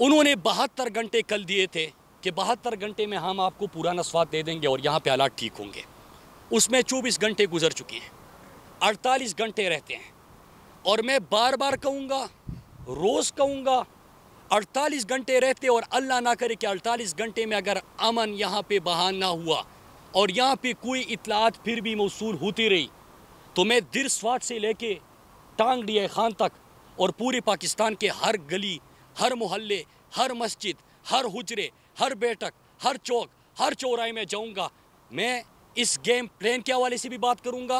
उन्होंने बहत्तर घंटे कल दिए थे कि बहत्तर घंटे में हम आपको पूरा स्वाद दे देंगे और यहाँ पे हालात ठीक होंगे उसमें चौबीस घंटे गुजर चुके हैं अड़तालीस घंटे रहते हैं और मैं बार बार कहूँगा रोज़ कहूँगा अड़तालीस घंटे रहते और अल्लाह ना करे कि अड़तालीस घंटे में अगर अमन यहाँ पे बहान ना हुआ और यहाँ पे कोई इतलात फिर भी मौसू होती रही तो मैं स्वाद से लेके टांग डी खान तक और पूरे पाकिस्तान के हर गली हर मोहल्ले हर मस्जिद हर हुजरे हर बैठक हर चौक हर चौराहे में जाऊंगा मैं इस गेम प्लेन के हवाले से भी बात करूंगा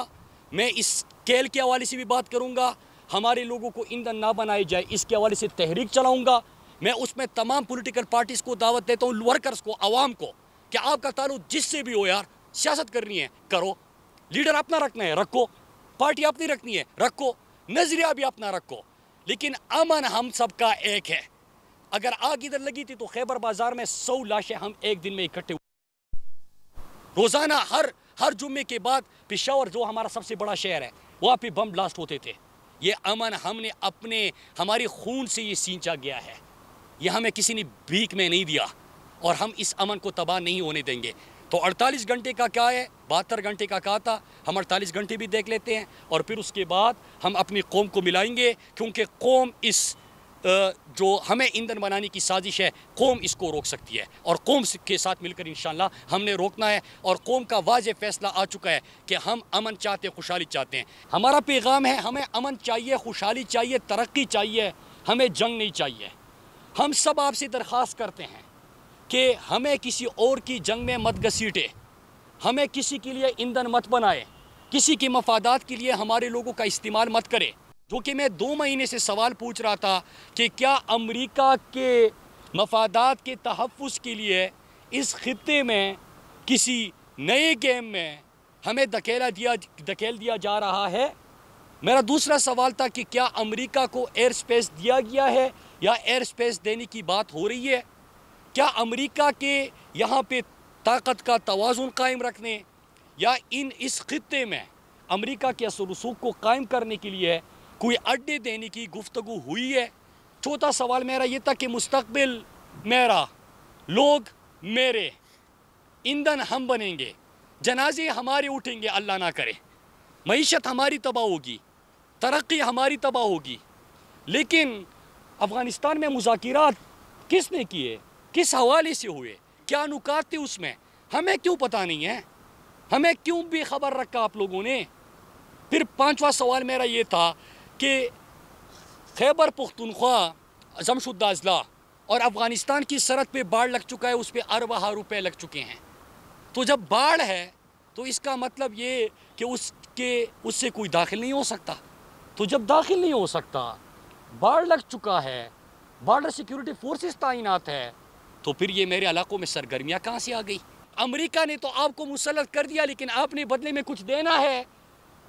मैं इस खेल के हवाले से भी बात करूंगा हमारे लोगों को ईंधन ना बनाई जाए इसके हवाले से तहरीक चलाऊंगा मैं उसमें तमाम पॉलिटिकल पार्टीज़ को दावत देता हूँ वर्कर्स को आवाम को कि आपका ताल्लुक जिससे भी हो यार सियासत करनी है करो लीडर अपना रखना है रखो पार्टी अपनी रखनी है रखो नज़रिया भी अपना रखो लेकिन अमन हम सबका एक है अगर आग इधर लगी थी तो खैबर बाजार में सौ लाशें हम एक दिन में इकट्ठे रोज़ाना हर हर जुम्मे के बाद पिशावर जो हमारा सबसे बड़ा शहर है वहां पे बम ब्लास्ट होते थे ये अमन हमने अपने हमारे खून से ये सींचा गया है यह हमें किसी ने भीख में नहीं दिया और हम इस अमन को तबाह नहीं होने देंगे तो 48 घंटे का क्या है बहत्तर घंटे का कहा था हम अड़तालीस घंटे भी देख लेते हैं और फिर उसके बाद हम अपनी कौम को मिलाएंगे क्योंकि कौम इस जो हमें ईंधन बनाने की साजिश है कौम इसको रोक सकती है और कौम के साथ मिलकर इन हमने रोकना है और कौम का वाज फैसला आ चुका है कि हम अमन चाहते खुशहाली चाहते हैं हमारा पैगाम है हमें अमन चाहिए खुशहाली चाहिए तरक्की चाहिए हमें जंग नहीं चाहिए हम सब आपसे दरख्वास्त करते हैं कि हमें किसी और की जंग में मत घसीटे हमें किसी के लिए ईंधन मत बनाए किसी के मफादात के लिए हमारे लोगों का इस्तेमाल मत करें जो कि मैं दो महीने से सवाल पूछ रहा था कि क्या अमेरिका के मफादात के तहफ़ के लिए इस ख़त्े में किसी नए गेम में हमें धकेला दिया धकेल दिया जा रहा है मेरा दूसरा सवाल था कि क्या अमेरिका को एयर स्पेस दिया गया है या एयर स्पेस देने की बात हो रही है क्या अमेरिका के यहाँ पे ताकत का तोज़ुन कायम रखने या इन इस ख़त्े में अमेरिका के असर रसूख को कायम करने के लिए कोई अड्डे देने की गुफ्तु हुई है छोटा सवाल मेरा ये था कि मुस्तबिल मेरा लोग मेरे ईंधन हम बनेंगे जनाजे हमारे उठेंगे अल्लाह ना करे मीशत हमारी तबाह होगी तरक्की हमारी तबाह होगी लेकिन अफ़गानिस्तान में मुजाकिरत किसने किए किस हवाले से हुए क्या नुकात थे उसमें हमें क्यों पता नहीं है हमें क्यों बेखबर रखा आप लोगों ने फिर पांचवा सवाल मेरा ये था कि खैबर पुख्तनख्वा जमशुद्दा अजला और अफ़गानिस्तान की सरहद पे बाढ़ लग चुका है उस पर अरबाह रुपए लग चुके हैं तो जब बाढ़ है तो इसका मतलब ये कि उसके उससे कोई दाखिल नहीं हो सकता तो जब दाखिल नहीं हो सकता बाढ़ लग चुका है बॉर्डर सिक्योरिटी फोर्सेस तैनात है तो फिर ये मेरे इलाकों में सरगर्मियाँ कहाँ से आ गई अमरीका ने तो आपको मुसलत कर दिया लेकिन आपने बदले में कुछ देना है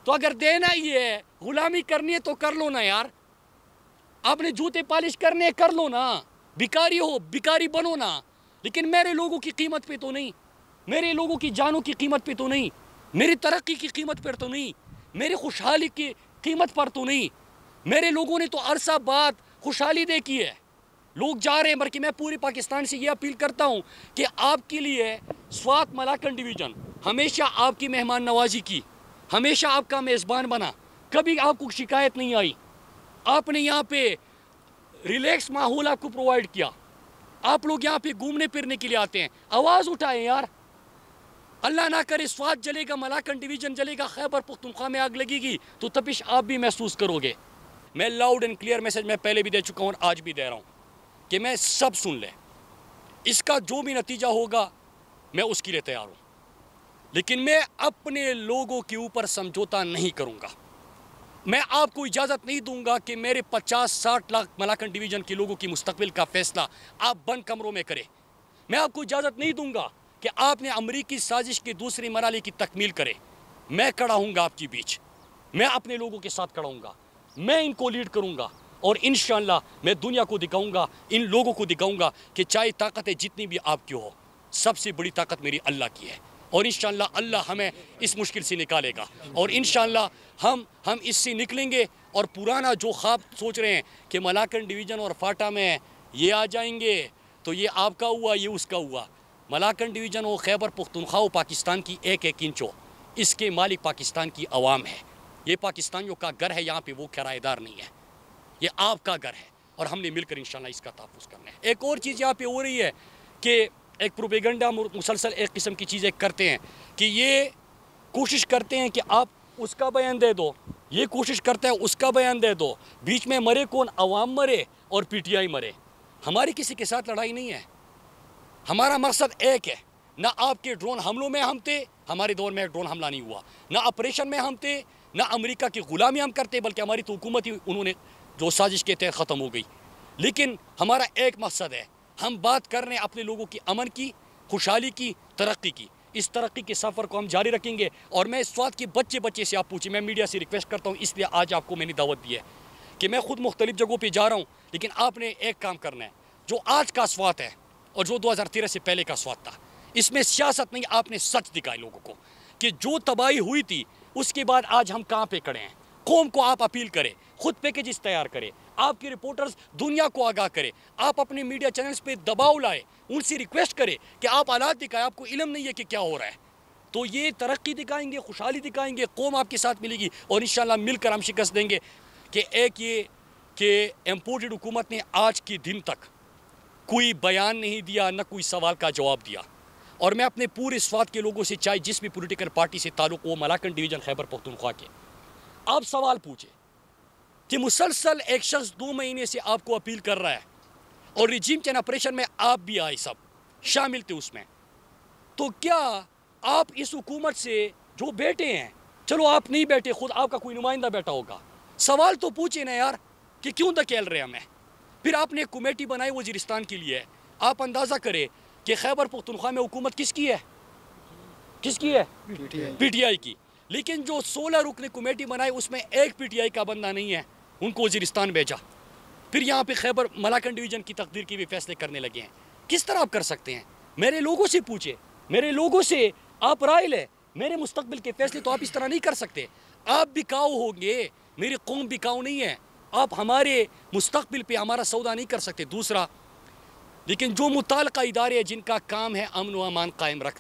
तो अगर देना ही है गुलामी करनी है तो कर लो ना यार आपने जूते पॉलिश करने कर लो ना भिकारी हो भिकारी बनो ना लेकिन मेरे लोगों की कीमत पे तो नहीं मेरे लोगों की जानों की कीमत पे तो नहीं मेरी तरक्की की कीमत पर तो नहीं मेरी खुशहाली की कीमत पर तो नहीं मेरे लोगों ने तो अरसा बाद खुशहाली देखी है लोग जा रहे हैं बल्कि मैं पूरे पाकिस्तान से ये अपील करता हूँ कि आपके लिए स्वात मलाकन डिवीज़न हमेशा आपकी मेहमान नवाजी की हमेशा आपका मेज़बान बना कभी आपको शिकायत नहीं आई आपने यहाँ पे रिलैक्स माहौल आपको प्रोवाइड किया आप लोग यहाँ पे घूमने फिरने के लिए आते हैं आवाज़ उठाएं यार अल्लाह ना करे स्वाद जलेगा मलाकन डिवीज़न जलेगा खैबर पुख्तनख्वा में आग लगेगी तो तपिश आप भी महसूस करोगे मैं लाउड एंड क्लियर मैसेज मैं पहले भी दे चुका हूँ और आज भी दे रहा हूँ कि मैं सब सुन लें इसका जो भी नतीजा होगा मैं उसके लिए तैयार हूँ लेकिन मैं अपने लोगों के ऊपर समझौता नहीं करूँगा मैं आपको इजाज़त नहीं दूंगा कि मेरे 50-60 लाख मलाखंड डिवीज़न के लोगों की मुस्तबिल का फैसला आप बंद कमरों में करें मैं आपको इजाज़त नहीं दूंगा कि आपने अमरीकी साजिश के दूसरे मराले की तकमील करें मैं कड़ा हूँगा आपके बीच मैं अपने लोगों के साथ कड़ाऊँगा मैं इनको लीड करूँगा और इन मैं दुनिया को दिखाऊंगा इन लोगों को दिखाऊंगा कि चाहे ताकतें जितनी भी आपकी हो सबसे बड़ी ताकत मेरी अल्लाह की है और इन अल्लाह हमें इस मुश्किल से निकालेगा और इन हम हम इससे निकलेंगे और पुराना जो ख्वाब सोच रहे हैं कि मलाकंड डिवीज़न और फाटा में ये आ जाएंगे तो ये आपका हुआ ये उसका हुआ मलाकंड डिवीज़न और खैबर पुख्तनख्वा पाकिस्तान की एक एक इंच हो इसके मालिक पाकिस्तान की आवाम है ये पाकिस्तानियों का घर है यहाँ पे वो किराएदार नहीं है ये आपका घर है और हमने मिलकर इन इसका तहफ़ करना है एक और चीज़ यहाँ पर हो रही है कि एक प्रोपेगंडा मुसलसल एक किस्म की चीज़ें करते हैं कि ये कोशिश करते हैं कि आप उसका बयान दे दो ये कोशिश करते हैं उसका बयान दे दो बीच में मरे कौन अवाम मरे और आई मरे हमारी किसी के साथ लड़ाई नहीं है हमारा मकसद एक है ना आपके ड्रोन हमलों में हम थे हमारे दौर में ड्रोन हमला नहीं हुआ ना ऑपरेशन में हम थे ना अमेरिका की ग़ुलामी हम करते बल्कि हमारी तो हुकूमत ही उन्होंने जो साजिश के तहत ख़त्म हो गई लेकिन हमारा एक मकसद है हम बात कर रहे हैं अपने लोगों की अमन की खुशहाली की तरक्की की इस तरक्की के सफ़र को हम जारी रखेंगे और मैं इस स्वाद के बच्चे बच्चे से आप पूछें मैं मीडिया से रिक्वेस्ट करता हूँ इसलिए आज आपको मैंने दावत दी है कि मैं खुद मुख्तलिफ जगहों पर जा रहा हूँ लेकिन आपने एक काम करना है जो आज का स्वाद है और जो दो हज़ार तेरह से पहले का स्वाद था इसमें सियासत नहीं आपने सच दिखाई लोगों को कि जो तबाही हुई थी उसके बाद आज हम कहाँ पे खड़े हैं कौम को आप अपील करें खुद पैकेजेस तैयार करें आपके रिपोर्टर्स दुनिया को आगाह करें आप अपने मीडिया चैनल्स पे दबाव लाएं उनसे रिक्वेस्ट करें कि आप आलात दिखाएं आपको इलम नहीं है कि क्या हो रहा है तो ये तरक्की दिखाएंगे खुशहाली दिखाएंगे कौम आपके साथ मिलेगी और इन मिलकर हम शिकस्त देंगे कि एक ये कि एम्पोर्टेड हुकूमत ने आज के दिन तक कोई बयान नहीं दिया न कोई सवाल का जवाब दिया और मैं अपने पूरे स्वाद के लोगों से चाहे जिस भी पोलिटिकल पार्टी से ताल्लुक हो मलाकन डिवीज़न खैबर पख्तनख्वा के आप सवाल पूछें कि मुसलसल एक शख्स दो महीने से आपको अपील कर रहा है और रिजीम चैन ऑपरेशन में आप भी आए सब शामिल थे उसमें तो क्या आप इस हुकूमत से जो बैठे हैं चलो आप नहीं बैठे खुद आपका कोई नुमाइंदा बैठा होगा सवाल तो पूछे ना यार कि क्यों धकेल रहे हैं हमें फिर आपने एक कमेटी बनाई वजीरिस्तान के लिए आप अंदाज़ा करें कि खैबर पुख्तनख्वा में हुकूमत किसकी है किसकी है पीटीआई की लेकिन जो सोलह रुकन कमेटी बनाई उसमें एक पीटीआई का बंदा नहीं है उनको वजीरिस्तान भेजा फिर यहाँ पे खैबर मलाकन डिवीज़न की तकदीर की भी फैसले करने लगे हैं किस तरह आप कर सकते हैं मेरे लोगों से पूछे मेरे लोगों से आप राय लें मेरे मुस्तबिल के फैसले तो आप इस तरह नहीं कर सकते आप बिकाऊ होंगे मेरी कौम बिकाऊ नहीं है आप हमारे मुस्तबिल पर हमारा सौदा नहीं कर सकते दूसरा लेकिन जो मुतल इदारे हैं जिनका काम है अमन व अमान कायम रखना